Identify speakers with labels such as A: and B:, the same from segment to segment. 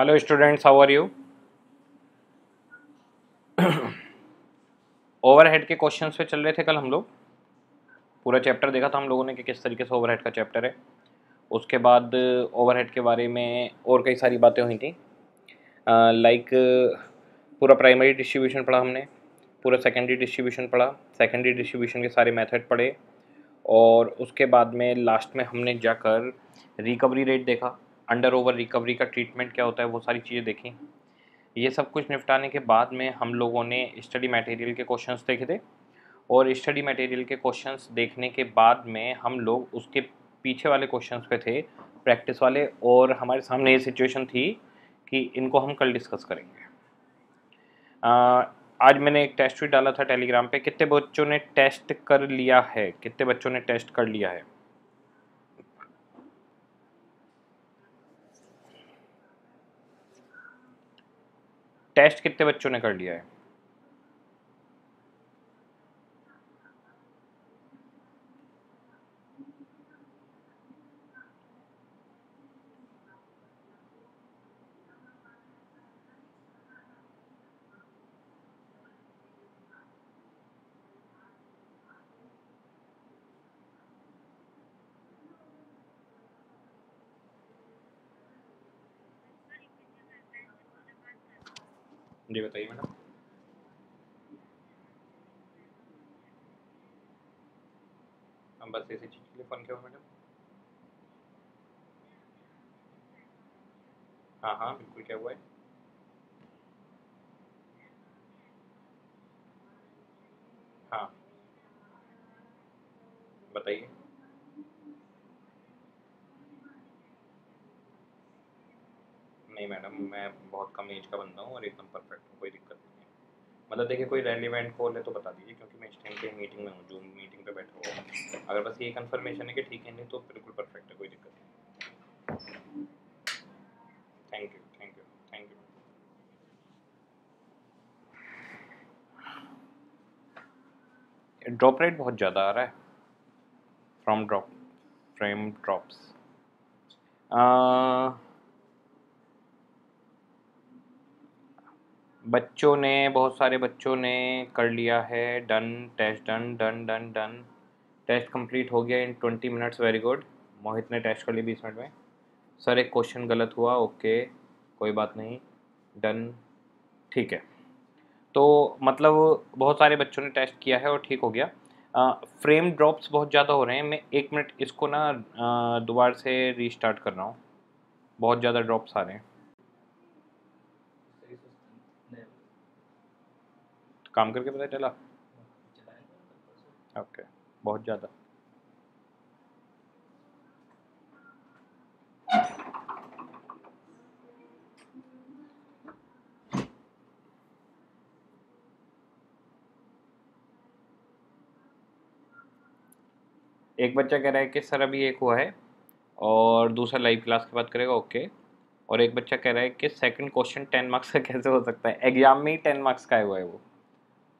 A: Hello students how are you overhead के questions पे चल रहे थे कल हम लोग पूरा चैप्टर देखा था हम लोगों ने कि किस तरीके से ओवरहेड का चैप्टर है उसके बाद ओवरहेड uh, के बारे में और कई सारी बातें हुई थी लाइक uh, uh, पूरा प्राइमरी डिस्ट्रीब्यूशन पढ़ा हमने पूरा सेकेंडरी डिस्ट्रीब्यूशन पढ़ा सेकेंडरी डिस्ट्रीब्यूशन के सारे मैथड पढ़े और उसके बाद में लास्ट में हमने जाकर रिकवरी रेट देखा अंडर ओवर रिकवरी का ट्रीटमेंट क्या होता है वो सारी चीज़ें देखी ये सब कुछ निपटाने के बाद में हम लोगों ने स्टडी मटेरियल के क्वेश्चंस देखे थे और स्टडी मटेरियल के क्वेश्चंस देखने के बाद में हम लोग उसके पीछे वाले क्वेश्चंस पे थे प्रैक्टिस वाले और हमारे सामने ये सिचुएशन थी कि इनको हम कल डिस्कस करेंगे आ, आज मैंने एक टेस्ट भी डाला था टेलीग्राम पे कितने बच्चों ने टेस्ट कर लिया है कितने बच्चों ने टेस्ट कर लिया है टेस्ट कितने बच्चों ने कर लिया है जी बताइए मैडम हम बस ऐसी चीज़ के लिए फ़ोन किया मैडम हाँ हाँ बिल्कुल क्या हुआ है नॉन एज का बंदा हूँ और एकदम परफेक्ट हूँ कोई दिक्कत नहीं है मतलब देखिए कोई रेलिवेंट कॉल है तो बता दीजिए क्योंकि मैं इस टाइम पे मीटिंग में हूँ जूम मीटिंग पे बैठा हुआ अगर बस ये कन्फर्मेशन है कि ठीक है नहीं तो बिल्कुल परफेक्ट है कोई दिक्कत नहीं thank you thank you thank you drop rate बहुत ज़्यादा आ रहा है फ्रॉम ड्रॉप फ्रेम ड्रॉप्स बच्चों ने बहुत सारे बच्चों ने कर लिया है done test done done done done test complete हो गया in twenty minutes very good Mohit ने टेस्ट कर लिया बीस मिनट में सर एक क्वेश्चन गलत हुआ ओके कोई बात नहीं डन ठीक है तो मतलब बहुत सारे बच्चों ने टेस्ट किया है और ठीक हो गया फ्रेम फ्रेम ड्रॉप्स बहुत ज़्यादा हो रहे हैं मैं एक मिनट इसको ना दोबारा से रीस्टार्ट कर रहा हूँ बहुत ज़्यादा ड्रॉप्स आ रहे हैं काम करके पता चला ओके okay. बहुत ज़्यादा एक बच्चा कह रहा है कि सर अभी एक हुआ है और दूसरा लाइव क्लास के बाद करेगा ओके और एक बच्चा कह रहा है कि सेकंड क्वेश्चन टेन मार्क्स का कैसे हो सकता है एग्जाम में ही टेन मार्क्स का हुआ है वो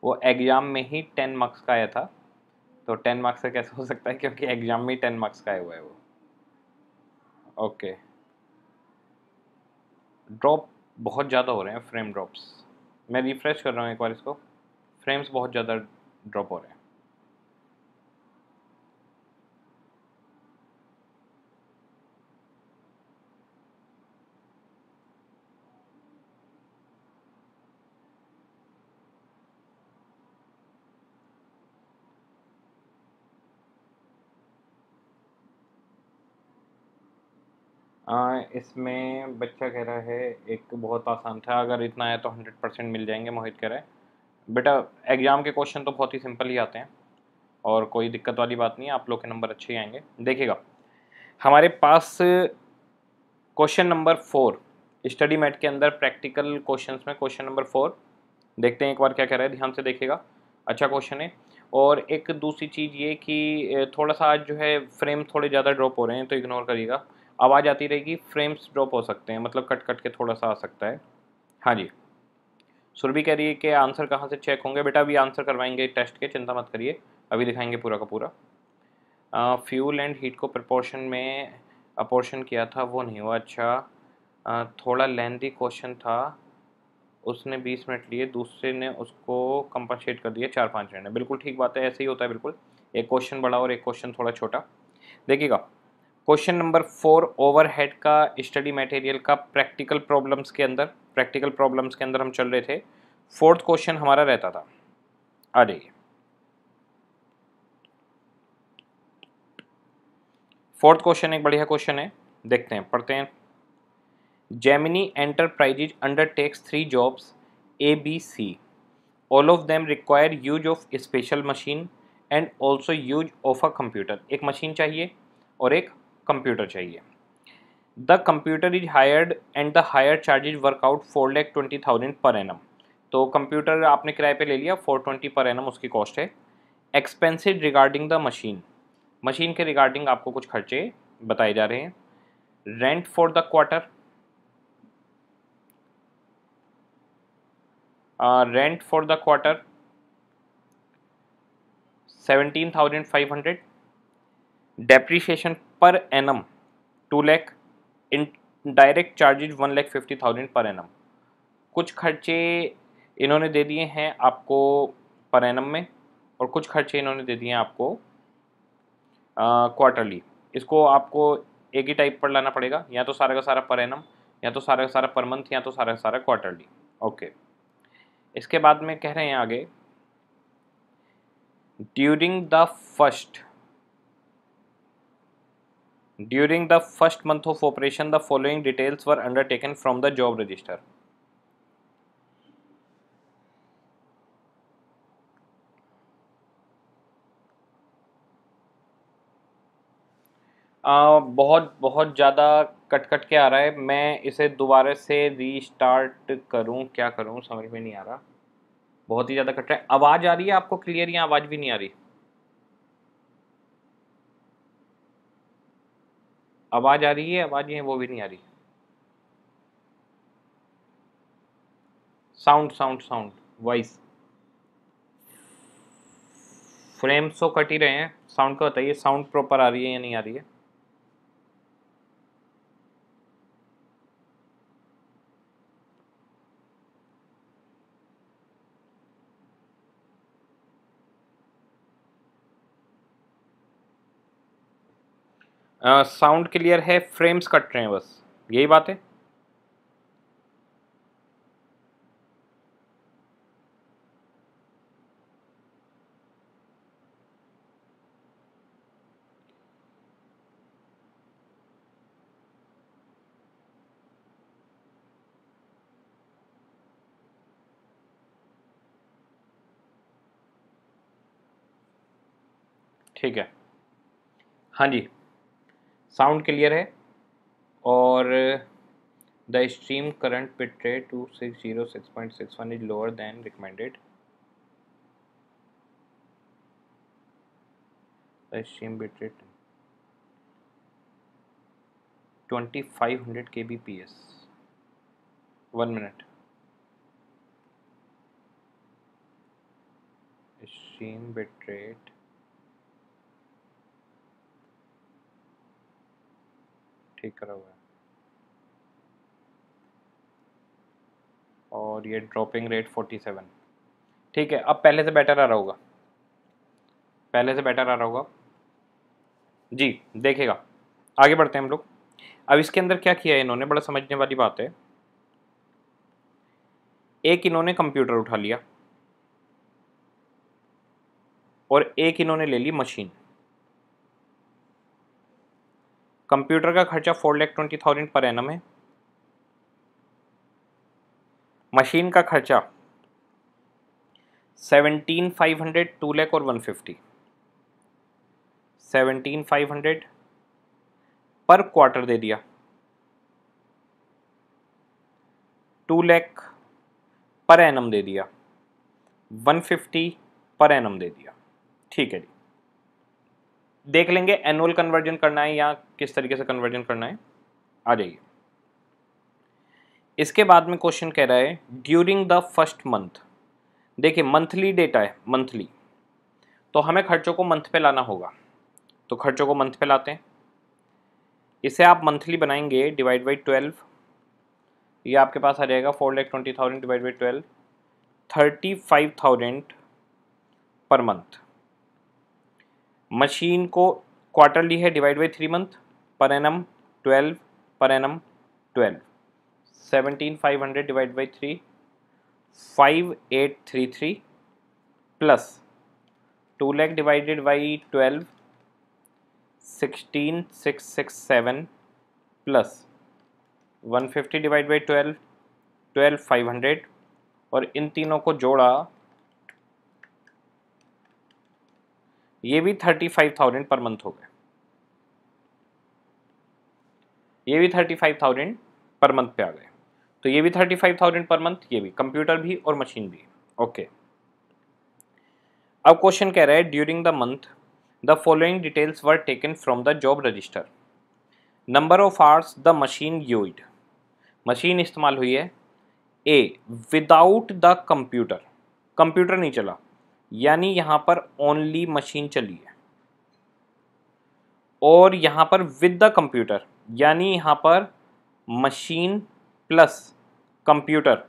A: वो एग्ज़ाम में ही टेन मार्क्स का आया था तो टेन मार्क्स का कैसे हो सकता है क्योंकि एग्ज़ाम में ही टेन मार्क्स का आया हुआ है वो ओके ड्रॉप बहुत ज़्यादा हो रहे हैं फ्रेम ड्रॉप्स मैं रिफ़्रेश कर रहा हूँ एक बार इसको फ्रेम्स बहुत ज़्यादा ड्रॉप हो रहे हैं आ, इसमें बच्चा कह रहा है एक बहुत आसान था अगर इतना है तो हंड्रेड परसेंट मिल जाएंगे मोहित कह रहा है बेटा एग्ज़ाम के क्वेश्चन तो बहुत ही सिंपल ही आते हैं और कोई दिक्कत वाली बात नहीं है आप लोग के नंबर अच्छे ही आएंगे देखिएगा हमारे पास question number four study mat के अंदर प्रैक्टिकल क्वेश्चन में क्वेश्चन नंबर फोर देखते हैं एक बार क्या कह रहा है ध्यान से देखेगा अच्छा क्वेश्चन है और एक दूसरी चीज़ ये कि थोड़ा सा आज जो है फ्रेम थोड़े ज़्यादा ड्रॉप हो रहे हैं तो इग्नोर करिएगा आवाज़ आती रहेगी फ्रेम्स ड्रॉप हो सकते हैं मतलब कट कट के थोड़ा सा आ सकता है हाँ जी सुरभि कह रही है कि आंसर कहाँ से चेक होंगे बेटा अभी आंसर करवाएंगे टेस्ट के चिंता मत करिए अभी दिखाएंगे पूरा का पूरा फ्यूल एंड हीट को प्रपोर्शन में अपोर्शन किया था वो नहीं हुआ अच्छा आ, थोड़ा लेंदी क्वेश्चन था उसने बीस मिनट लिए दूसरे ने उसको कंपनसेट कर दिया चार पाँच मिनट बिल्कुल ठीक बात है ऐसे ही होता है बिल्कुल एक क्वेश्चन बड़ा और एक क्वेश्चन थोड़ा छोटा देखिएगा क्वेश्चन नंबर फोर ओवरहेड का स्टडी मटेरियल का प्रैक्टिकल प्रॉब्लम्स के अंदर प्रैक्टिकल प्रॉब्लम्स के अंदर हम चल रहे थे फोर्थ क्वेश्चन हमारा रहता था आ जाइए फोर्थ क्वेश्चन एक बढ़िया क्वेश्चन है देखते हैं पढ़ते हैं Gemini enterprises undertakes three jobs A B C all of them require use of special machine and also use of a computer एक मशीन चाहिए और एक कंप्यूटर चाहिए the computer is hired and the hire charges work out four lakh twenty thousand per annum तो computer आपने किराए पे ले लिया फोर ट्वेंटी पर एन उसकी कॉस्ट है expensive regarding the machine machine के रिगार्डिंग आपको कुछ खर्चे बताए जा रहे हैं rent for the quarter rent for the quarter seventeen thousand five hundred depreciation per annum two lakh indirect charges one lakh fifty thousand per annum कुछ खर्चे इन्होंने दे दिए हैं आपको पर एनम में और कुछ खर्चे इन्होंने दे दिए हैं आपको क्वार्टरली इसको आपको एक ही टाइप पर लाना पड़ेगा या तो सारा का सारा पर एनम या तो सारा का सारा पर मंथ या तो सारा का सारा क्वार्टरली ओके okay. इसके बाद में कह रहे हैं आगे during the first during the first month of operation the following details were undertaken from the job register आ, बहुत बहुत ज़्यादा कट कट के आ रहा है मैं इसे दोबारा से रीस्टार्ट करूं क्या करूं समझ में नहीं आ रहा बहुत ही ज़्यादा कट रहा है आवाज़ आ रही है आपको क्लियर या आवाज़ भी नहीं आ रही आवाज़ आ रही है आवाज़ ये वो भी नहीं आ रही sound sound sound voice frames तो कट ही रहे हैं साउंड का बताइए साउंड प्रॉपर आ रही है या नहीं आ रही है साउंड क्लियर है फ्रेम्स कट रहे हैं बस यही बात है ठीक है हाँ जी साउंड क्लियर है और the stream current bitrate two six zero six point six one is lower than recommended stream bit twenty five hundred K B P S one minute stream bitrate ठीक करा हुआ है और ये ड्रॉपिंग रेट 47 ठीक है अब पहले से बेटर आ रहा होगा पहले से बेटर आ रहा होगा जी देखेगा आगे बढ़ते हैं हम लोग अब इसके अंदर क्या किया है इन्होंने बड़ा समझने वाली बात है एक इन्होंने कंप्यूटर उठा लिया और एक इन्होंने ले ली मशीन कंप्यूटर का खर्चा four lakh twenty thousand per annum है मशीन का खर्चा seventeen five hundred two lakh और one fifty seventeen five hundred per quarter दे दिया टू लैख पर एनम दे दिया वन फिफ्टी पर एनम दे दिया ठीक है जी देख लेंगे एनुअल कन्वर्जन करना है या किस तरीके से कन्वर्जन करना है आ जाइए इसके बाद में क्वेश्चन कह रहा है ड्यूरिंग द फर्स्ट मंथ देखिए मंथली डेटा है मंथली तो हमें खर्चों को मंथ पे लाना होगा तो खर्चों को मंथ पे लाते हैं इसे आप मंथली बनाएंगे डिवाइड बाई ट्वेल्व ये आपके पास आ जाएगा four lakh twenty thousand divide by twelve thirty five thousand per month machine को क्वार्टरली है divide by three month per annum twelve per annum twelve seventeen five hundred divide by three five eight three three plus two lakh divided by twelve sixteen six six seven plus one fifty divide by twelve twelve five hundred और इन तीनों को जोड़ा ये भी thirty five thousand per month हो गए ये भी thirty five thousand per month पे आ गए तो ये भी thirty five thousand per month ये भी कंप्यूटर भी और मशीन भी ओके अब क्वेश्चन कह रहा है during the month the following details were taken from the job register number of hours the machine use machine इस्तेमाल हुई है A without the computer computer नहीं चला यानी यहाँ पर ओनली मशीन चली है और यहाँ पर विद द कंप्यूटर यानी यहाँ पर मशीन प्लस कंप्यूटर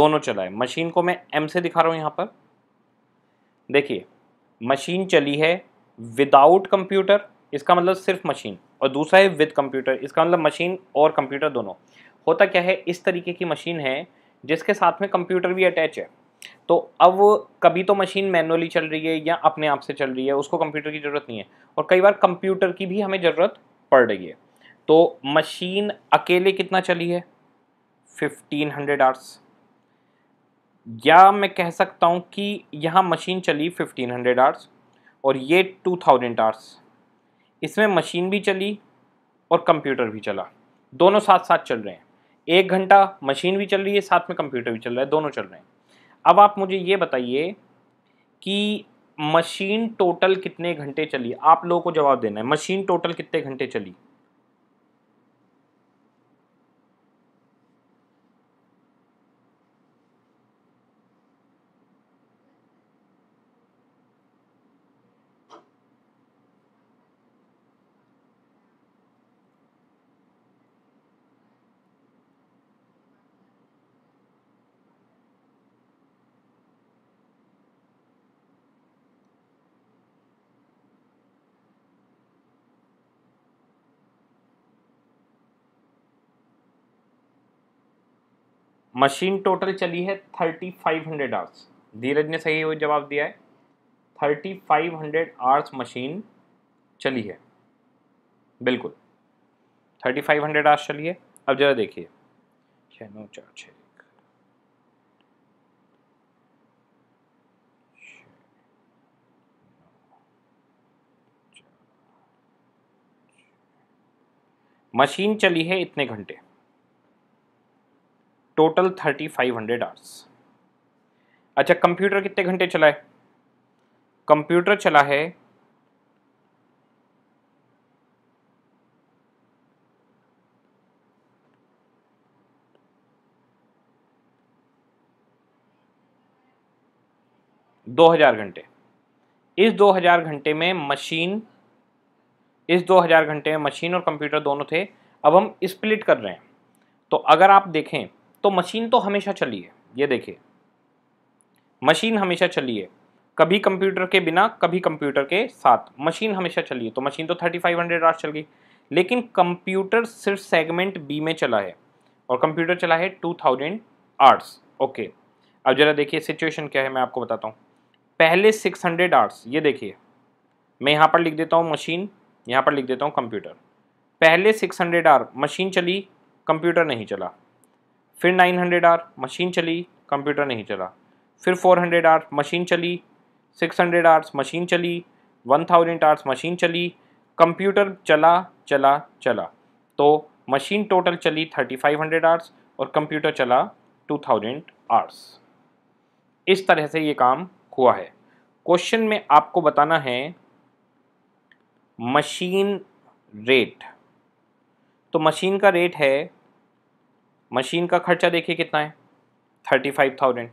A: दोनों चलाए मशीन को मैं एम से दिखा रहा हूँ यहाँ पर देखिए मशीन चली है विदाउट कंप्यूटर इसका मतलब सिर्फ मशीन और दूसरा है विद कंप्यूटर इसका मतलब मशीन और कंप्यूटर दोनों होता क्या है इस तरीके की मशीन है जिसके साथ में कंप्यूटर भी अटैच है तो अब कभी तो मशीन मैनुअली चल रही है या अपने आप से चल रही है उसको कंप्यूटर की ज़रूरत नहीं है और कई बार कंप्यूटर की भी हमें ज़रूरत पड़ रही है तो मशीन अकेले कितना चली है फिफ्टीन हंड्रेड आर्स या मैं कह सकता हूँ कि यहाँ मशीन चली फिफ्टीन हंड्रेड आर्स और ये टू थाउजेंड आर्स इसमें मशीन भी चली और कंप्यूटर भी चला दोनों साथ साथ चल रहे हैं एक घंटा मशीन भी चल रही है साथ में कंप्यूटर भी चल रहा है दोनों चल रहे हैं अब आप मुझे ये बताइए कि मशीन टोटल कितने घंटे चली आप लोगों को जवाब देना है मशीन टोटल कितने घंटे चली मशीन टोटल चली है thirty five hundred hours Dheeraj ने सही जवाब दिया है thirty five hundred hours machine चली है बिल्कुल थर्टी फाइव हंड्रेड आवर्स चली है अब ज़रा देखिए छः नौ चार छः मशीन चली है इतने घंटे total thirty five hundred hours अच्छा कंप्यूटर कितने घंटे चला है कंप्यूटर चला है दो हजार घंटे इस दो हजार घंटे में मशीन इस दो हजार घंटे में मशीन और कंप्यूटर दोनों थे अब हम स्प्लिट कर रहे हैं तो अगर आप देखें तो मशीन तो हमेशा चली है ये देखिए मशीन हमेशा चली है कभी कंप्यूटर के बिना कभी कंप्यूटर के साथ मशीन हमेशा चली है तो मशीन तो 3500 आवर्स चल गई लेकिन कंप्यूटर सिर्फ सेगमेंट बी में चला है और कंप्यूटर चला है 2000 आर्ट्स ओके अब ज़रा देखिए सिचुएशन क्या है मैं आपको बताता हूँ पहले 600 आर्ट्स ये देखिए मैं यहाँ पर लिख देता हूँ मशीन यहाँ पर लिख देता हूँ कंप्यूटर पहले हंड्रेड आर मशीन चली कंप्यूटर नहीं चला फिर 900 आर मशीन चली कंप्यूटर नहीं चला फिर 400 आर मशीन चली 600 आर्स मशीन चली 1000 आर्स मशीन चली कंप्यूटर चला चला चला तो मशीन टोटल चली 3500 आर्स और कंप्यूटर चला 2000 आर्स इस तरह से ये काम हुआ है क्वेश्चन में आपको बताना है मशीन रेट तो मशीन का रेट है मशीन का खर्चा देखिए कितना है thirty five thousand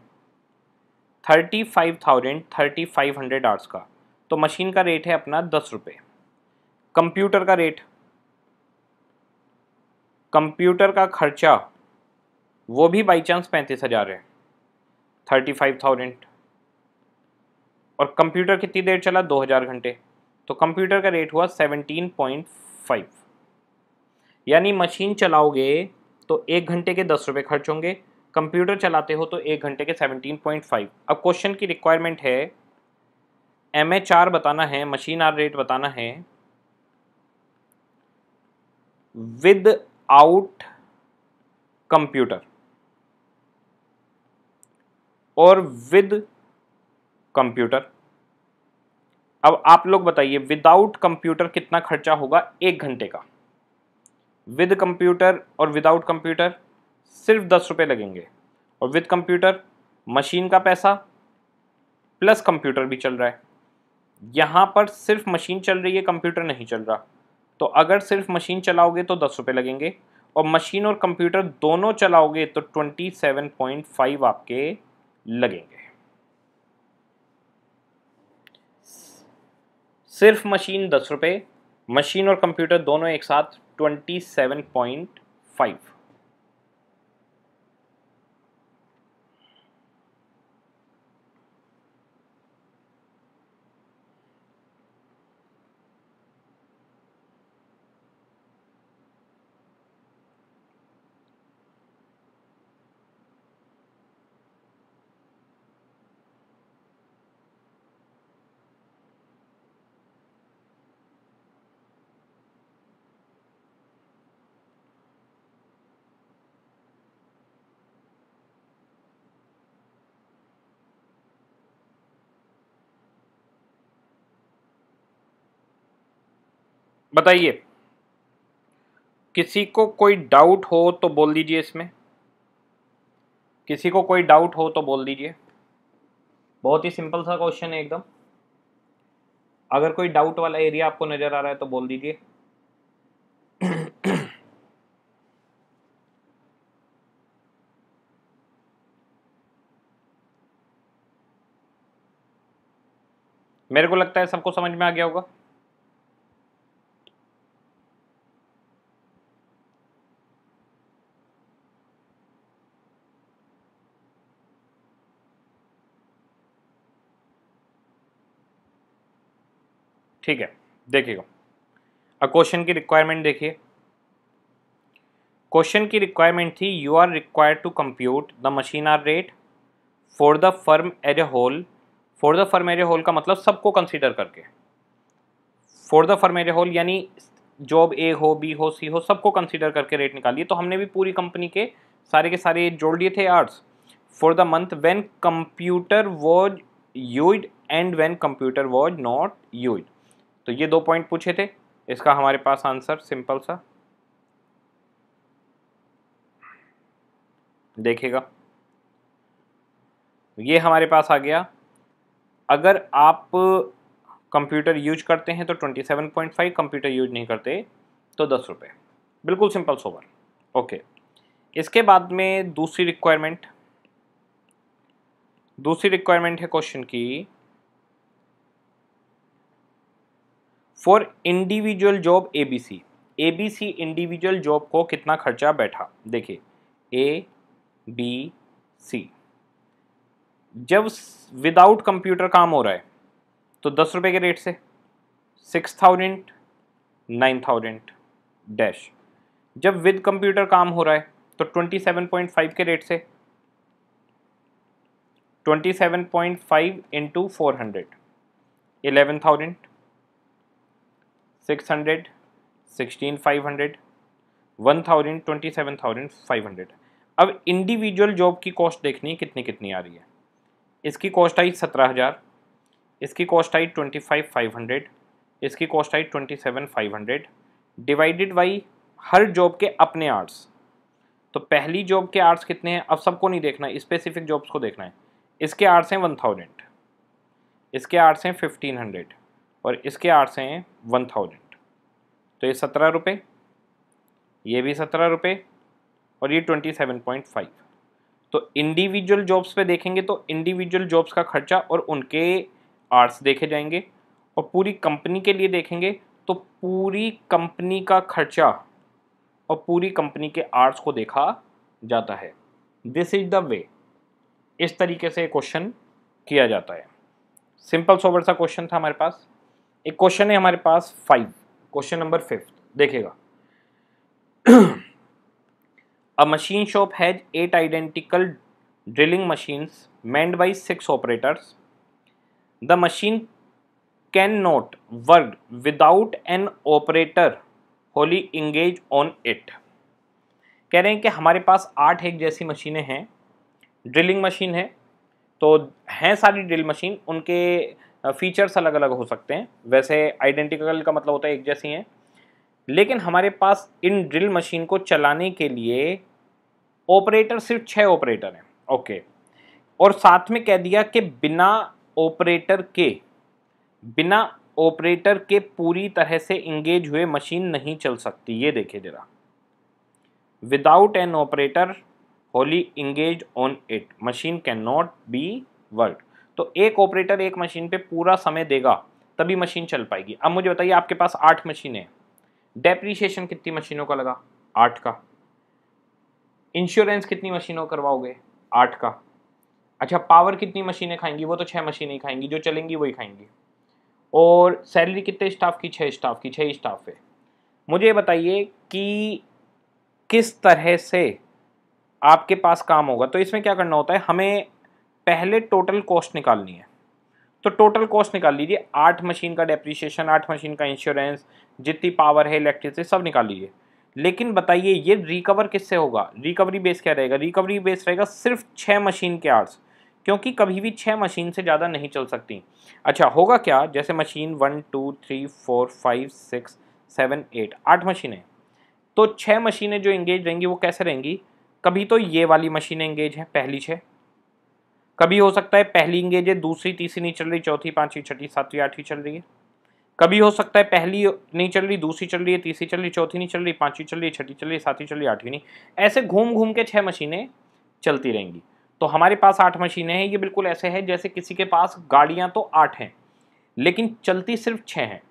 A: thirty five thousand thirty five hundred hours का तो मशीन का रेट है अपना दस रुपये कंप्यूटर का रेट कंप्यूटर का खर्चा वो भी बाई चांस पैंतीस हज़ार है थर्टी फाइव थाउजेंड और कंप्यूटर कितनी देर चला दो हज़ार घंटे तो कंप्यूटर का रेट हुआ सेवनटीन पॉइंट फाइव यानी मशीन चलाओगे तो एक घंटे के दस रुपये खर्च होंगे कंप्यूटर चलाते हो तो एक घंटे के सेवनटीन पॉइंट फाइव अब क्वेश्चन की रिक्वायरमेंट है एम एच आर बताना है मशीन आर रेट बताना है विद आउट कंप्यूटर और विद कंप्यूटर अब आप लोग बताइए विदाउट कंप्यूटर कितना खर्चा होगा एक घंटे का विद कंप्यूटर और विदाउट कंप्यूटर सिर्फ दस रुपये लगेंगे और विद कंप्यूटर मशीन का पैसा प्लस कंप्यूटर भी चल रहा है यहाँ पर सिर्फ मशीन चल रही है कंप्यूटर नहीं चल रहा तो अगर सिर्फ मशीन चलाओगे तो दस रुपये लगेंगे और मशीन और कंप्यूटर दोनों चलाओगे तो ट्वेंटी सेवन पॉइंट फाइव आपके लगेंगे सिर्फ मशीन दस रुपये मशीन और कंप्यूटर दोनों एक साथ 27.5 बताइए किसी को कोई डाउट हो तो बोल दीजिए इसमें किसी को कोई डाउट हो तो बोल दीजिए बहुत ही सिंपल सा क्वेश्चन है एकदम अगर कोई डाउट वाला एरिया आपको नज़र आ रहा है तो बोल दीजिए मेरे को लगता है सबको समझ में आ गया होगा ठीक है देखिएगा अब क्वेश्चन की रिक्वायरमेंट देखिए क्वेश्चन की रिक्वायरमेंट थी you are required to compute the machine hour rate for the firm as a whole for the firm as a whole का मतलब सबको कंसिडर करके for the firm as a whole यानी job A हो B हो सी हो सबको consider करके रेट निकालिए तो हमने भी पूरी कंपनी के सारे के सारे जोड़ लिए थे hours for the month when computer was used and when computer was not used तो ये दो पॉइंट पूछे थे इसका हमारे पास आंसर सिंपल सा देखेगा ये हमारे पास आ गया अगर आप कंप्यूटर यूज करते हैं तो 27.5 कंप्यूटर यूज नहीं करते तो दस रुपये बिल्कुल सिंपल सोवर ओके इसके बाद में दूसरी रिक्वायरमेंट दूसरी रिक्वायरमेंट है क्वेश्चन की for individual job A B C A B C individual job को कितना खर्चा बैठा देखिए ए बी सी जब विदाउट कंप्यूटर काम हो रहा है तो दस रुपये के रेट से six thousand nine thousand dash जब विद कंप्यूटर काम हो रहा है तो ट्वेंटी सेवन पॉइंट फाइव के रेट से twenty seven point five into four hundred eleven thousand six hundred sixteen five hundred one thousand twenty seven thousand five hundred अब individual job की कॉस्ट देखनी है कितनी कितनी आ रही है इसकी कॉस्ट आई सत्रह हज़ार इसकी कॉस्ट आई ट्वेंटी फाइव फाइव हंड्रेड इसकी कॉस्ट आई twenty seven five hundred divided by हर जॉब के अपने आर्ट्स तो पहली जॉब के आर्ट्स कितने हैं अब सबको नहीं देखना है स्पेसिफिक जॉब्स को देखना है इसके आर्ट्स हैं वन थाउजेंड इसके आर्ट्स हैं फिफ्टीन हंड्रेड और इसके आर्ट्स हैं वन थाउजेंड तो ये सत्रह रुपये ये भी सत्रह रुपये और ये ट्वेंटी सेवन पॉइंट फाइव तो इंडिविजुअल जॉब्स पे देखेंगे तो इंडिविजुअल जॉब्स का खर्चा और उनके आर्ट्स देखे जाएंगे और पूरी कंपनी के लिए देखेंगे तो पूरी कंपनी का खर्चा और पूरी कंपनी के आर्ट्स को देखा जाता है दिस इज द वे इस तरीके से क्वेश्चन किया जाता है सिंपल सोवर सा क्वेश्चन था हमारे पास एक क्वेश्चन है हमारे पास फाइव क्वेश्चन नंबर फिफ्थ देखेगा a machine shop has eight identical drilling machines manned by six operators the machine can not work without an operator wholly engaged on it कह रहे हैं कि हमारे पास आठ एक जैसी मशीनें हैं ड्रिलिंग मशीन है तो हैं सारी ड्रिल मशीन उनके फीचर्स अलग अलग हो सकते हैं वैसे आइडेंटिकल का मतलब होता है एक जैसी हैं लेकिन हमारे पास इन ड्रिल मशीन को चलाने के लिए ऑपरेटर सिर्फ छः ऑपरेटर हैं ओके और साथ में कह दिया कि बिना ऑपरेटर के बिना ऑपरेटर के पूरी तरह से इंगेज हुए मशीन नहीं चल सकती ये देखिए जरा without an operator wholly engaged on it machine can not be work तो एक ऑपरेटर एक मशीन पे पूरा समय देगा तभी मशीन चल पाएगी अब मुझे बताइए आपके पास आठ मशीनें हैं डेप्रीशिएशन कितनी मशीनों का लगा आठ का इंश्योरेंस कितनी मशीनों करवाओगे आठ का अच्छा पावर कितनी मशीनें खाएंगी वो तो छः मशीनें खाएंगी जो चलेंगी वही खाएंगी और सैलरी कितने स्टाफ की छः स्टाफ की छः स्टाफ है मुझे बताइए कि किस तरह से आपके पास काम होगा तो इसमें क्या करना होता है हमें पहले टोटल कॉस्ट निकालनी है तो टोटल कॉस्ट निकाल लीजिए आठ मशीन का डेप्रीशिएशन आठ मशीन का इंश्योरेंस जितनी पावर है इलेक्ट्रिसिटी सब निकाल लीजिए लेकिन बताइए ये रिकवर किससे होगा रिकवरी बेस क्या रहेगा रिकवरी बेस रहेगा सिर्फ छः मशीन के आर्स क्योंकि कभी भी छः मशीन से ज़्यादा नहीं चल सकती अच्छा होगा क्या जैसे machine one two three four five six seven eight आठ मशीनें तो छः मशीनें जो इंगेज रहेंगी वो कैसे रहेंगी कभी तो ये वाली मशीनें इंगेज हैं पहली छः कभी हो सकता है पहली इंगेज है दूसरी तीसरी नहीं चल रही चौथी पांचवी छठी सातवीं आठवीं चल रही है कभी हो सकता है पहली नहीं चल रही दूसरी चल रही है तीसरी चल रही चौथी नहीं चल रही पांचवी चल रही छठी चल रही सातवीं चल रही आठवीं नहीं ऐसे घूम घूम के छः मशीनें चलती रहेंगी तो हमारे पास आठ मशीनें हैं ये बिल्कुल ऐसे है जैसे किसी के पास गाड़ियाँ तो आठ हैं लेकिन चलती सिर्फ छः हैं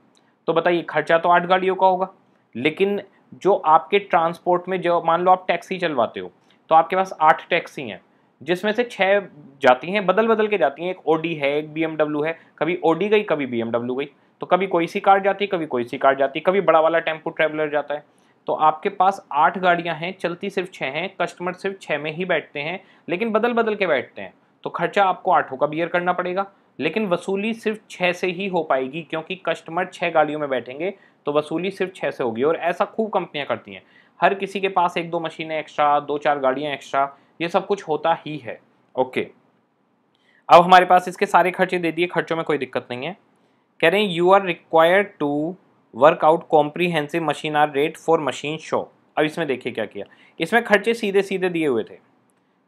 A: तो बताइए खर्चा तो आठ गाड़ियों का होगा लेकिन जो आपके ट्रांसपोर्ट में जो मान लो आप टैक्सी चलवाते हो तो आपके पास आठ टैक्सी हैं जिसमें से छः जाती हैं बदल बदल के जाती हैं एक ओडी है एक बी है कभी ओडी गई कभी बी गई तो कभी कोई सी कार जाती है कभी कोई सी कार जाती है कभी बड़ा वाला टेम्पो ट्रैवलर जाता है तो आपके पास आठ गाड़ियां हैं चलती सिर्फ छः हैं कस्टमर सिर्फ छः में ही बैठते हैं लेकिन बदल बदल के बैठते हैं तो खर्चा आपको आठों का बियर करना पड़ेगा लेकिन वसूली सिर्फ छः से ही हो पाएगी क्योंकि कस्टमर छः गाड़ियों में बैठेंगे तो वसूली सिर्फ छः से होगी और ऐसा खूब कंपनियाँ करती हैं हर किसी के पास एक दो मशीनें एक्स्ट्रा दो चार गाड़ियाँ एक्स्ट्रा ये सब कुछ होता ही है ओके अब हमारे पास इसके सारे खर्चे दे दिए खर्चों में कोई दिक्कत नहीं है कह रहे हैं you are required to work out comprehensive machine hour rate for machine shop अब इसमें देखिए क्या किया इसमें खर्चे सीधे सीधे दिए हुए थे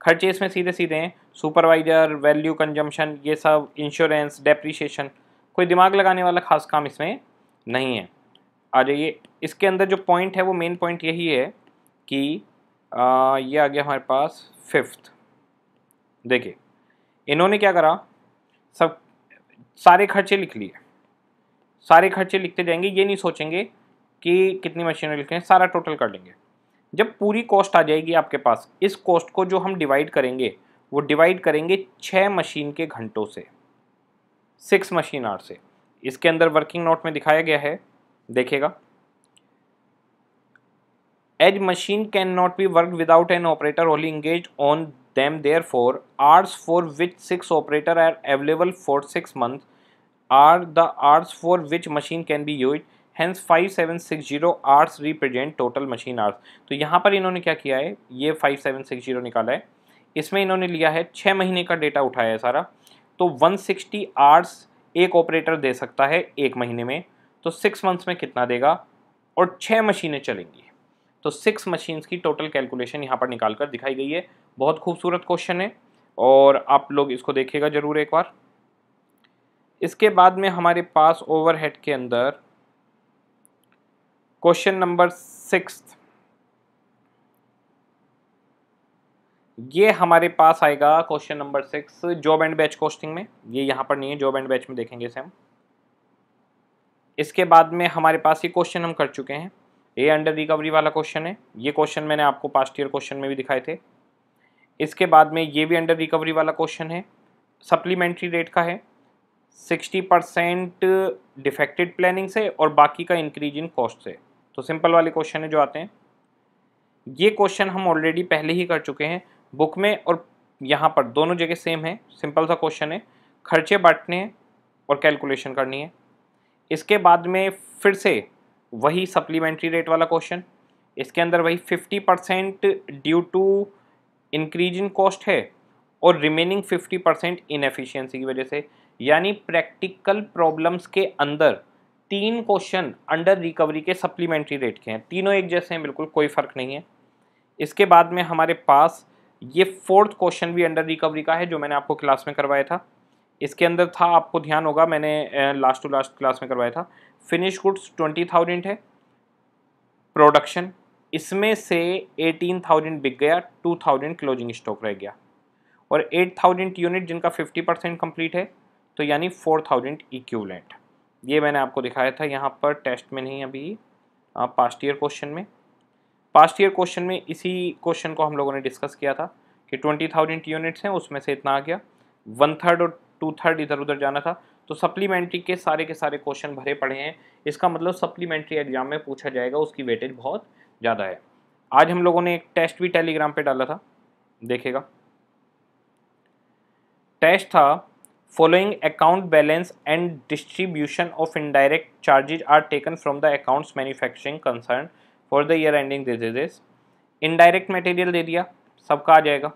A: खर्चे इसमें सीधे सीधे हैं सुपरवाइजर वैल्यू कंजम्पशन ये सब इंश्योरेंस डेप्रीशिएशन कोई दिमाग लगाने वाला खास काम इसमें नहीं है आ जाइए इसके अंदर जो पॉइंट है वो मेन पॉइंट यही है कि आ, ये आ गया हमारे पास फिफ्थ देखिए इन्होंने क्या करा सब सारे खर्चे लिख लिए सारे खर्चे लिखते जाएंगे ये नहीं सोचेंगे कि कितनी मशीनरी लिखें सारा टोटल कर लेंगे जब पूरी कॉस्ट आ जाएगी आपके पास इस कॉस्ट को जो हम डिवाइड करेंगे वो डिवाइड करेंगे छः मशीन के घंटों से सिक्स मशीन आर से इसके अंदर वर्किंग नोट में दिखाया गया है देखेगा as machine can not be work without an operator only engaged on them there four hours for which six operator are available for six month are the hours for which machine can be used hence five seven six zero hours represent total machine hours तो यहाँ पर इन्होंने क्या किया है ये five seven six zero निकाला है इसमें इन्होंने लिया है छः महीने का डेटा उठाया है सारा तो वन सिक्सटी आर्ट्स एक ऑपरेटर दे सकता है एक महीने में तो सिक्स मंथ्स में कितना देगा और छः मशीनें चलेंगी तो सिक्स मशीन्स की टोटल कैलकुलेशन यहाँ पर निकाल कर दिखाई गई है बहुत खूबसूरत क्वेश्चन है और आप लोग इसको देखेगा ज़रूर एक बार इसके बाद में हमारे पास ओवरहेड के अंदर क्वेश्चन नंबर सिक्स ये हमारे पास आएगा question number six job and batch costing में ये यहाँ पर नहीं है जॉब एंड बैच में देखेंगे इसे हम इसके बाद में हमारे पास ये क्वेश्चन हम कर चुके हैं ए अंडर रिकवरी वाला क्वेश्चन है ये क्वेश्चन मैंने आपको पास्ट ईयर क्वेश्चन में भी दिखाए थे इसके बाद में ये भी अंडर रिकवरी वाला क्वेश्चन है सप्लीमेंट्री रेट का है सिक्सटी परसेंट डिफेक्टेड प्लानिंग से और बाकी का इंक्रीज इन कॉस्ट से तो सिंपल वाले क्वेश्चन है जो आते हैं ये क्वेश्चन हम ऑलरेडी पहले ही कर चुके हैं बुक में और यहाँ पर दोनों जगह सेम है सिंपल सा क्वेश्चन है खर्चे बांटने हैं और कैलकुलेशन करनी है इसके बाद में फिर से वही सप्लीमेंट्री रेट वाला क्वेश्चन इसके अंदर वही fifty percent due to increase in cost है और रिमेनिंग फिफ्टी परसेंट इनएफिशियंसी की वजह से यानी प्रैक्टिकल प्रॉब्लम्स के अंदर तीन क्वेश्चन अंडर रिकवरी के सप्लीमेंट्री रेट के हैं तीनों एक जैसे हैं बिल्कुल कोई फ़र्क नहीं है इसके बाद में हमारे पास ये फोर्थ क्वेश्चन भी अंडर रिकवरी का है जो मैंने आपको क्लास में करवाया था इसके अंदर था आपको ध्यान होगा मैंने लास्ट टू लास्ट क्लास में करवाया था फिनिश गुड्स ट्वेंटी थाउजेंड है प्रोडक्शन इसमें से एटीन थाउजेंड बिक गया टू थाउजेंड क्लोजिंग स्टॉक रह गया और एट थाउजेंड यूनिट जिनका फिफ्टी परसेंट कम्प्लीट है तो यानी फोर थाउजेंड इक्वलेंट ये मैंने आपको दिखाया था यहाँ पर टेस्ट में नहीं अभी पास्ट ईयर क्वेश्चन में पास्ट ईयर क्वेश्चन में इसी क्वेश्चन को हम लोगों ने डिस्कस किया था कि ट्वेंटी थाउजेंड यूनिट्स हैं उसमें से इतना आ गया वन थर्ड और टू थर्ड इधर उधर जाना था तो सप्लीमेंट्री के सारे के सारे क्वेश्चन भरे पड़े हैं इसका मतलब सप्लीमेंट्री एग्जाम में पूछा जाएगा उसकी वेटेज बहुत ज़्यादा है आज हम लोगों ने एक टेस्ट भी टेलीग्राम पे डाला था देखेगा टेस्ट था following account balance and distribution of indirect charges are taken from the accounts manufacturing concern for the year ending this is this indirect material दे दिया सबका आ जाएगा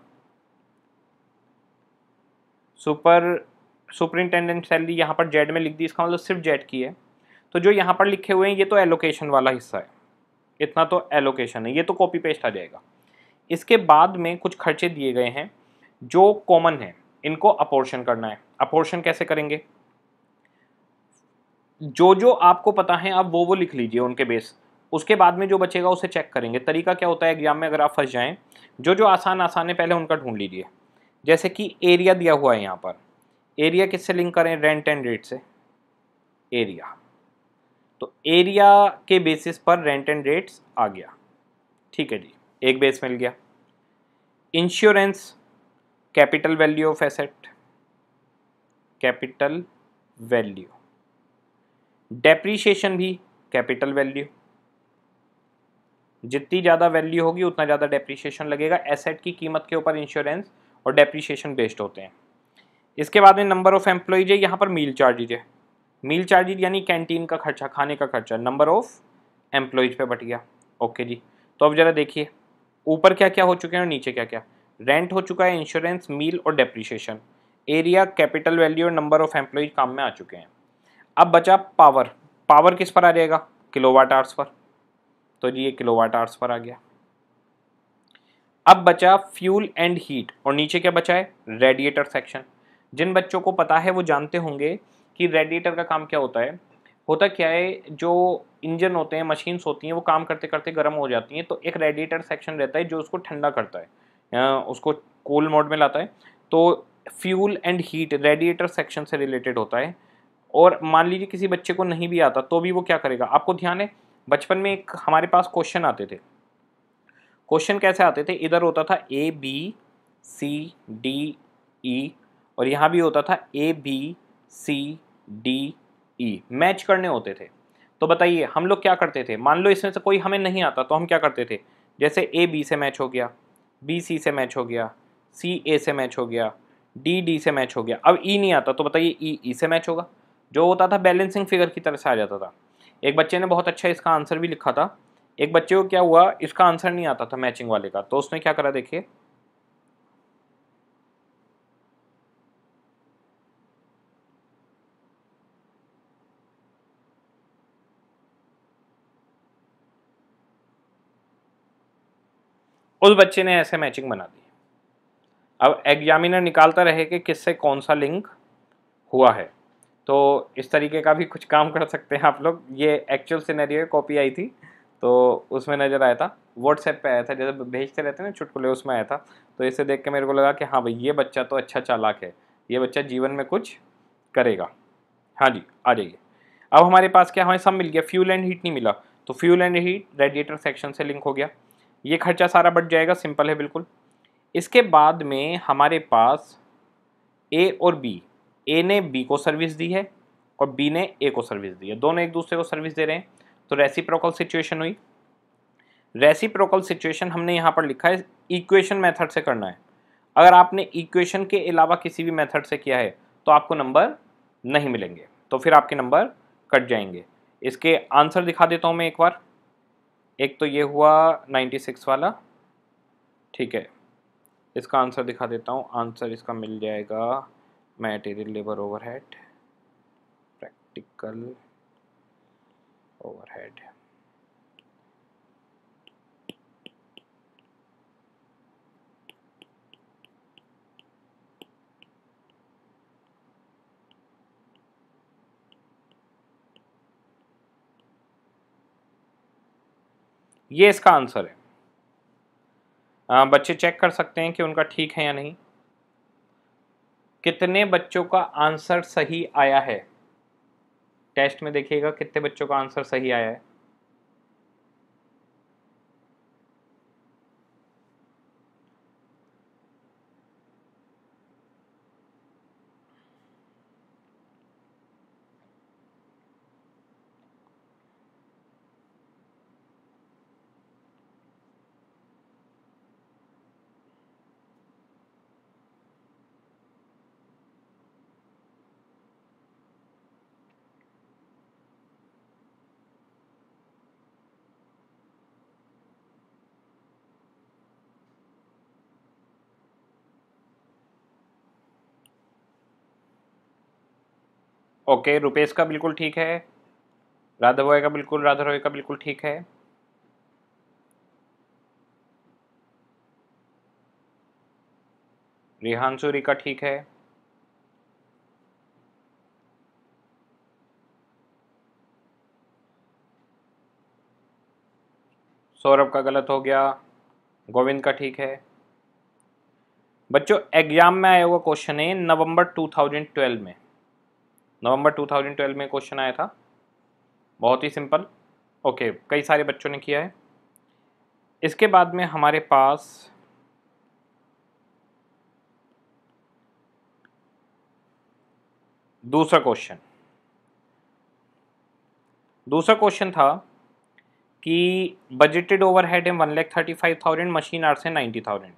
A: सुपर सुपरिनटेंडेंट सैलरी यहाँ पर जेड में लिख दी इसका मतलब सिर्फ जेड की है तो जो यहाँ पर लिखे हुए हैं ये तो एलोकेशन वाला हिस्सा है इतना तो एलोकेशन है ये तो कॉपी पेस्ट आ जाएगा इसके बाद में कुछ खर्चे दिए गए हैं जो कॉमन है इनको अपोर्शन करना है अपोर्शन कैसे करेंगे जो जो आपको पता है आप वो वो लिख लीजिए उनके बेस उसके बाद में जो बचेगा उसे चेक करेंगे तरीका क्या होता है एग्जाम में अगर आप फंस जाएं जो जो आसान आसान है पहले उनका ढूंढ लीजिए जैसे कि एरिया दिया हुआ है यहाँ पर एरिया किससे लिंक करें रेंट एंड रेट से एरिया तो एरिया के बेसिस पर रेंट एंड रेट्स आ गया ठीक है जी एक बेस मिल गया insurance capital value of asset capital value depreciation भी कैपिटल वैल्यू जितनी ज़्यादा वैल्यू होगी उतना ज़्यादा डेप्रीशिएशन लगेगा एसेट की कीमत के ऊपर इंश्योरेंस और डेप्रीशिएशन बेस्ड होते हैं इसके बाद में नंबर ऑफ एम्प्लॉयज है यहाँ पर मील चार्जेज है मील चार्जेज यानी कैंटीन का खर्चा खाने का खर्चा नंबर ऑफ एम्प्लॉयज पे बट गया ओके जी तो अब ज़रा देखिए ऊपर क्या क्या हो चुके हैं और नीचे क्या क्या रेंट हो चुका है इंश्योरेंस मील और डेप्रिशिएशन एरिया कैपिटल वैल्यू और नंबर ऑफ एम्प्लॉयज काम में आ चुके हैं अब बचा पावर पावर किस पर आ जाएगा किलोवाट आवर्स पर तो जी ये किलोवाट आवर्स पर आ गया अब बचा फ्यूल एंड हीट और नीचे क्या बचा है रेडिएटर सेक्शन जिन बच्चों को पता है वो जानते होंगे कि रेडिएटर का काम क्या होता है होता क्या है जो इंजन होते हैं मशीन्स होती हैं वो काम करते करते गर्म हो जाती हैं तो एक रेडिएटर सेक्शन रहता है जो उसको ठंडा करता है उसको कोल्ड मोड में लाता है तो fuel and heat radiator section से रिलेटेड होता है और मान लीजिए किसी बच्चे को नहीं भी आता तो भी वो क्या करेगा आपको ध्यान है बचपन में एक हमारे पास क्वेश्चन आते थे क्वेश्चन कैसे आते थे इधर होता था ए बी सी डी ई और यहाँ भी होता था A B C D E match करने होते थे तो बताइए हम लोग क्या करते थे मान लो इसमें से कोई हमें नहीं आता तो हम क्या करते थे जैसे ए बी से मैच हो गया बी सी से मैच हो गया सी ए से मैच हो गया डी डी से मैच हो गया अब ई e नहीं आता तो बताइए ई e, ई e से मैच होगा जो होता था बैलेंसिंग फिगर की तरह से आ जाता था एक बच्चे ने बहुत अच्छा इसका आंसर भी लिखा था एक बच्चे को क्या हुआ इसका आंसर नहीं आता था मैचिंग वाले का तो उसने क्या करा देखिए उस बच्चे ने ऐसे मैचिंग बना दी अब एग्जामिनर निकालता रहे कि किससे कौन सा लिंक हुआ है तो इस तरीके का भी कुछ काम कर सकते हैं आप लोग ये एक्चुअल सिनेरियो कॉपी आई थी तो उसमें नज़र आया था व्हाट्सएप पे आया था जैसे भेजते रहते ना चुटकुले उसमें आया था तो इसे देख के मेरे को लगा कि हाँ भाई ये बच्चा तो अच्छा चालाक है ये बच्चा जीवन में कुछ करेगा हाँ जी आ जाइए अब हमारे पास क्या हमें सब मिल गया फ्यूल एंड हीट नहीं मिला तो fuel and heat radiator section से लिंक हो गया ये खर्चा सारा बढ़ जाएगा सिंपल है बिल्कुल इसके बाद में हमारे पास ए और बी ए ने बी को सर्विस दी है और बी ने ए को सर्विस दी है दोनों एक दूसरे को सर्विस दे रहे हैं तो रेसिप्रोकल सिचुएशन हुई रेसिप्रोकल सिचुएशन हमने यहाँ पर लिखा है इक्वेशन मेथड से करना है अगर आपने इक्वेशन के अलावा किसी भी मेथड से किया है तो आपको नंबर नहीं मिलेंगे तो फिर आपके नंबर कट जाएंगे इसके आंसर दिखा देता हूँ मैं एक बार एक तो ये हुआ 96 वाला ठीक है इसका आंसर दिखा देता हूँ आंसर इसका मिल जाएगा material labour overhead practical overhead ये इसका आंसर है आ, हाँ, बच्चे चेक कर सकते हैं कि उनका ठीक है या नहीं कितने बच्चों का आंसर सही आया है टेस्ट में देखिएगा कितने बच्चों का आंसर सही आया है ओके रुपेश का बिल्कुल ठीक है राधा भाई का बिल्कुल राधा रॉय का बिल्कुल ठीक है रिहान सूरी का ठीक है सौरभ का गलत हो गया गोविंद का ठीक है बच्चों एग्जाम में आया हुआ क्वेश्चन है नवंबर 2012 में नवंबर 2012 में क्वेश्चन आया था बहुत ही सिंपल ओके कई सारे बच्चों ने किया है इसके बाद में हमारे पास दूसरा क्वेश्चन दूसरा क्वेश्चन था कि बजटेड ओवरहेड है one lakh thirty five thousand machine hours है नाइन्टी थाउजेंड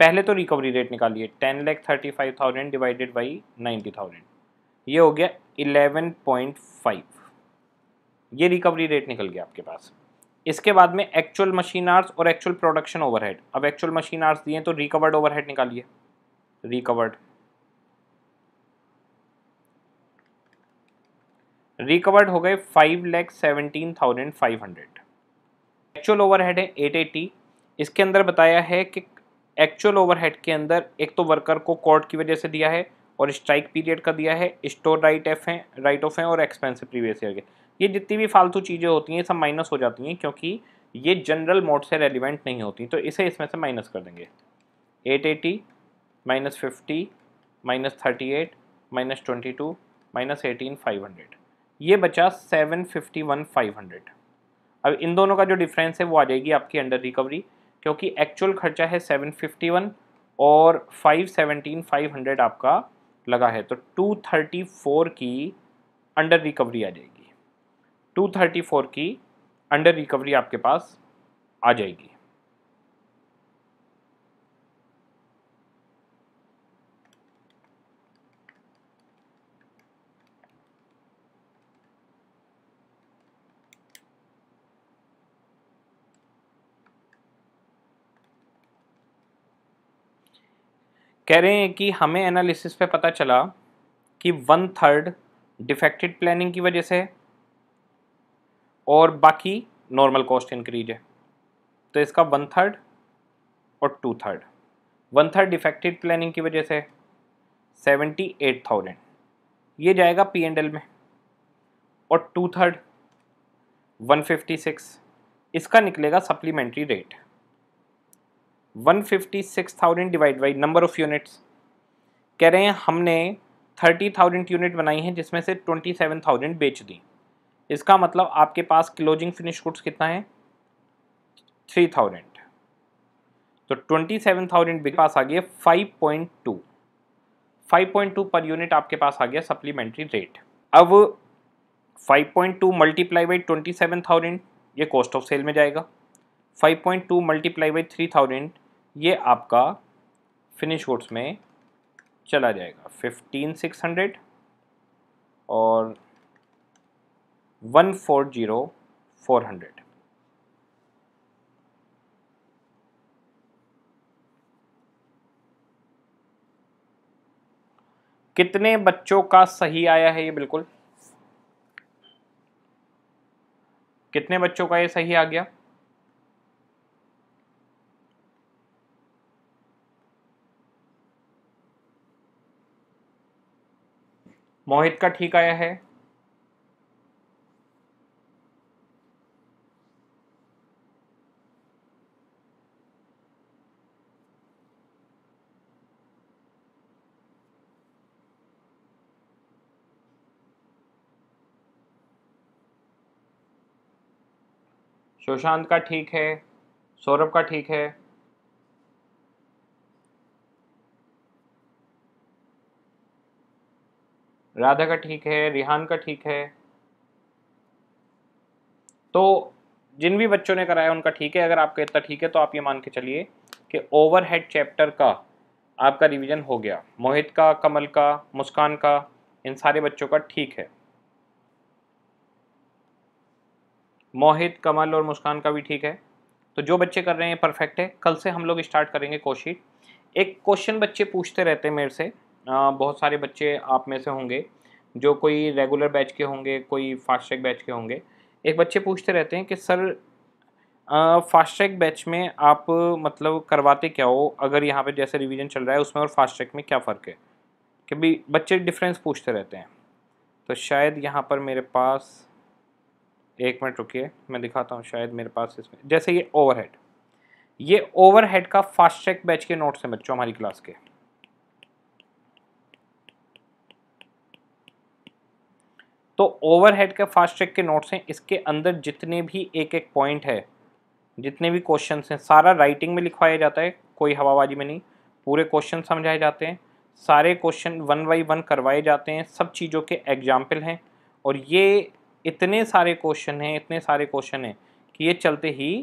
A: पहले तो रिकवरी रेट निकालिए ten lakh thirty five thousand divided by ninety thousand ये हो गया 11.5 ये रिकवरी रेट निकल गया आपके पास इसके बाद में एक्चुअल मशीन आर्स और एक्चुअल प्रोडक्शन ओवरहेड अब एक्चुअल मशीन आर्स दिए तो रिकवर्ड ओवरहेड निकालिए रिकवर्ड रिकवर्ड हो गए five lakh seventeen thousand five hundred actual overhead है एट एटी इसके अंदर बताया है कि एक्चुअल ओवरहेड के अंदर एक तो वर्कर को कोर्ट की वजह से दिया है और स्ट्राइक पीरियड का दिया है स्टोर राइट एफ है राइट ऑफ है और एक्सपेंसिव प्रीवियस ईयर के ये जितनी भी फालतू चीज़ें होती हैं सब माइनस हो जाती हैं क्योंकि ये जनरल मोड से रेलिवेंट नहीं होती तो इसे इसमें से माइनस कर देंगे eight eighty minus fifty minus thirty eight minus twenty two minus eighteen five hundred ये बचा seven fifty one five hundred अब इन दोनों का जो डिफरेंस है वो आ जाएगी आपकी अंडर रिकवरी क्योंकि एक्चुअल खर्चा है सेवन फिफ्टी वन और फाइव सेवनटीन फाइव हंड्रेड आपका लगा है तो 234 की अंडर रिकवरी आ जाएगी 234 की अंडर रिकवरी आपके पास आ जाएगी कह रहे हैं कि हमें एनालिसिस पे पता चला कि वन थर्ड डिफेक्टेड प्लानिंग की वजह से है और बाकी नॉर्मल कॉस्ट इंक्रीज है तो इसका वन थर्ड और two third one third defected planning की वजह से सेवेंटी एट थाउजेंड ये जाएगा पी एंड एल में और two third one fifty six इसका निकलेगा supplementary rate one fifty six thousand divide by number of units कह रहे हैं हमने थर्टी थाउजेंड यूनिट बनाई हैं जिसमें से ट्वेंटी सेवन थाउजेंड बेच दी इसका मतलब आपके पास क्लोजिंग फिनिश गुड्स कितना है थ्री थाउजेंड तो ट्वेंटी सेवन थाउजेंड बिग पास आ गया five point two five point two per unit आपके पास आ गया सप्लीमेंट्री रेट अब five point two multiply by twenty seven thousand ये कॉस्ट ऑफ सेल में जाएगा five point two multiply by three thousand ये आपका फिनिश वोट्स में चला जाएगा फिफ्टीन सिक्स हंड्रेड और one four zero four hundred कितने बच्चों का सही आया है ये बिल्कुल कितने बच्चों का ये सही आ गया मोहित का ठीक आया है सुशांत का ठीक है सौरभ का ठीक है राधा का ठीक है रिहान का ठीक है तो जिन भी बच्चों ने कराया उनका ठीक है अगर आपका इतना ठीक है तो आप ये मान के चलिए कि ओवरहेड चैप्टर का आपका रिवीजन हो गया मोहित का कमल का मुस्कान का इन सारे बच्चों का ठीक है मोहित कमल और मुस्कान का भी ठीक है तो जो बच्चे कर रहे हैं परफेक्ट है कल से हम लोग स्टार्ट करेंगे कोशिश एक क्वेश्चन बच्चे पूछते रहते हैं मेरे से बहुत सारे बच्चे आप में से होंगे जो कोई रेगुलर बैच के होंगे कोई फास्ट ट्रैक बैच के होंगे एक बच्चे पूछते रहते हैं कि सर फास्ट ट्रैक बैच में आप मतलब करवाते क्या हो अगर यहाँ पे जैसे रिवीजन चल रहा है उसमें और फास्ट ट्रैक में क्या फ़र्क है क्योंकि बच्चे डिफरेंस पूछते रहते हैं तो शायद यहाँ पर मेरे पास एक मिनट रुकिए मैं दिखाता हूँ शायद मेरे पास इसमें जैसे ये ओवरहेड ये ओवरहेड का फास्ट ट्रैक बैच के नोट्स हैं बच्चों हमारी क्लास के तो ओवरहेड के फास्ट ट्रैक के नोट्स हैं इसके अंदर जितने भी एक एक पॉइंट है जितने भी क्वेश्चन हैं सारा राइटिंग में लिखवाया जाता है कोई हवाबाजी में नहीं पूरे क्वेश्चन समझाए जाते हैं सारे क्वेश्चन वन बाई वन करवाए जाते हैं सब चीज़ों के एग्जाम्पल हैं और ये इतने सारे क्वेश्चन हैं इतने सारे क्वेश्चन हैं कि ये चलते ही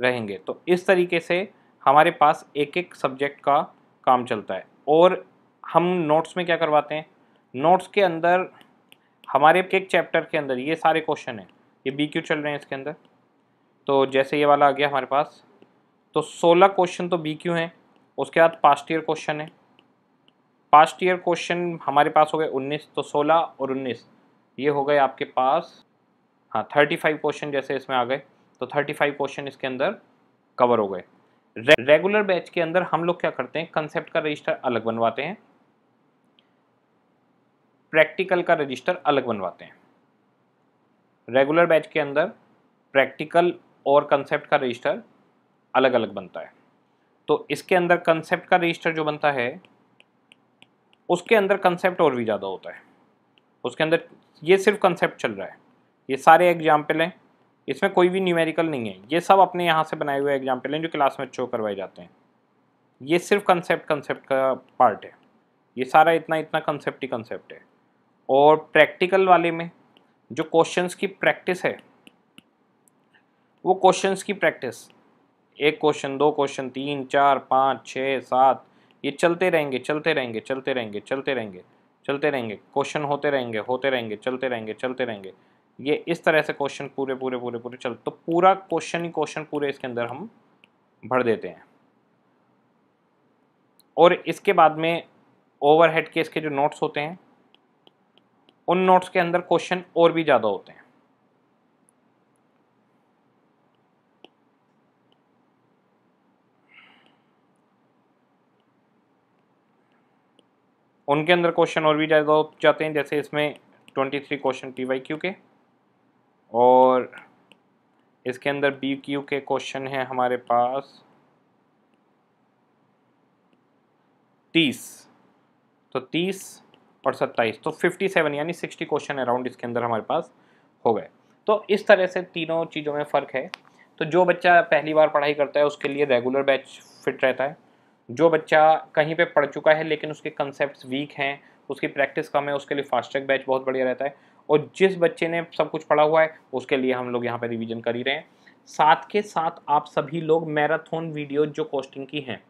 A: रहेंगे तो इस तरीके से हमारे पास एक एक सब्जेक्ट का काम चलता है और हम नोट्स में क्या करवाते हैं नोट्स के अंदर हमारे एक चैप्टर के अंदर ये सारे क्वेश्चन हैं ये बी क्यू चल रहे हैं इसके अंदर तो जैसे ये वाला आ गया हमारे पास तो सोलह क्वेश्चन तो बी क्यू हैं उसके बाद पास्ट ईयर क्वेश्चन है पास्ट ईयर क्वेश्चन हमारे पास हो गए उन्नीस तो सोलह और उन्नीस ये हो गए आपके पास हाँ थर्टी फाइव क्वेश्चन जैसे इसमें आ गए तो थर्टी फाइव क्वेश्चन इसके अंदर कवर हो गए रेगुलर बैच के अंदर हम लोग क्या करते हैं कंसेप्ट का रजिस्टर अलग बनवाते हैं प्रैक्टिकल का रजिस्टर अलग बनवाते हैं रेगुलर बैच के अंदर प्रैक्टिकल और कंसेप्ट का रजिस्टर अलग अलग बनता है तो इसके अंदर कंसेप्ट का रजिस्टर जो बनता है उसके अंदर कंसेप्ट और भी ज़्यादा होता है उसके अंदर ये सिर्फ कंसेप्ट चल रहा है ये सारे एग्जाम्पल हैं इसमें कोई भी न्यूमेरिकल नहीं है ये सब अपने यहाँ से बनाए हुए एग्जाम्पल हैं जो क्लास में शो करवाए जाते हैं ये सिर्फ कंसेप्ट कंसेप्ट का पार्ट है ये सारा इतना इतना कंसेप्ट ही कंसेप्ट है और प्रैक्टिकल वाले में जो क्वेश्चंस की प्रैक्टिस है वो क्वेश्चंस की प्रैक्टिस एक क्वेश्चन दो क्वेश्चन तीन चार पाँच छः सात ये चलते रहेंगे चलते रहेंगे चलते रहेंगे चलते रहेंगे चलते रहेंगे क्वेश्चन होते रहेंगे होते रहेंगे चलते रहेंगे चलते रहेंगे ये इस तरह से क्वेश्चन पूरे पूरे पूरे पूरे चल तो पूरा क्वेश्चन ही क्वेश्चन पूरे इसके अंदर हम भर देते हैं और इसके बाद में ओवरहेड के इसके जो नोट्स होते हैं उन नोट्स के अंदर क्वेश्चन और भी ज़्यादा होते हैं उनके अंदर क्वेश्चन और भी ज़्यादा हो जाते हैं जैसे इसमें twenty three question T Y Q के और इसके अंदर बी क्यू के क्वेश्चन हैं हमारे पास तीस तो तीस और सत्ताईस तो फिफ्टी सेवन यानी सिक्सटी क्वेश्चन अराउंड इसके अंदर हमारे पास हो गए तो इस तरह से तीनों चीज़ों में फ़र्क है तो जो बच्चा पहली बार पढ़ाई करता है उसके लिए रेगुलर बैच फिट रहता है जो बच्चा कहीं पे पढ़ चुका है लेकिन उसके कंसेप्ट वीक हैं उसकी प्रैक्टिस कम है उसके लिए फास्ट ट्रैक बैच बहुत बढ़िया रहता है और जिस बच्चे ने सब कुछ पढ़ा हुआ है उसके लिए हम लोग यहाँ पर रिविजन कर ही रहे हैं साथ के साथ आप सभी लोग मैराथन वीडियो जो कोस्टिंग की हैं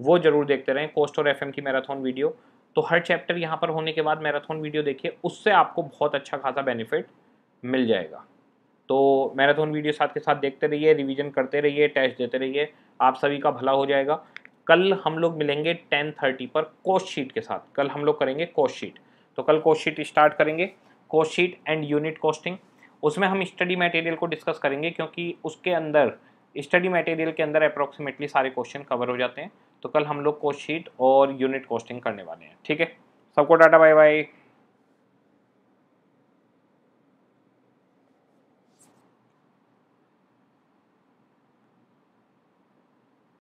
A: वो ज़रूर देखते रहें कोस्ट और एफ की मैराथन वीडियो तो हर चैप्टर यहाँ पर होने के बाद मैराथन वीडियो देखिए उससे आपको बहुत अच्छा खासा बेनिफिट मिल जाएगा तो मैराथन वीडियो साथ के साथ देखते रहिए रिवीजन करते रहिए टेस्ट देते रहिए आप सभी का भला हो जाएगा कल हम लोग मिलेंगे टेन थर्टी पर कोस्ट शीट के साथ कल हम लोग करेंगे कोस्ट शीट तो कल कोस्ट शीट स्टार्ट करेंगे cost sheet and unit costing उसमें हम स्टडी मटेरियल को डिस्कस करेंगे क्योंकि उसके अंदर स्टडी मटेरियल के अंदर अप्रॉक्सीमेटली सारे क्वेश्चन कवर हो जाते हैं तो कल हम लोग कोस्ट शीट और यूनिट कॉस्टिंग करने वाले हैं ठीक है सबको टाटा बाय बाय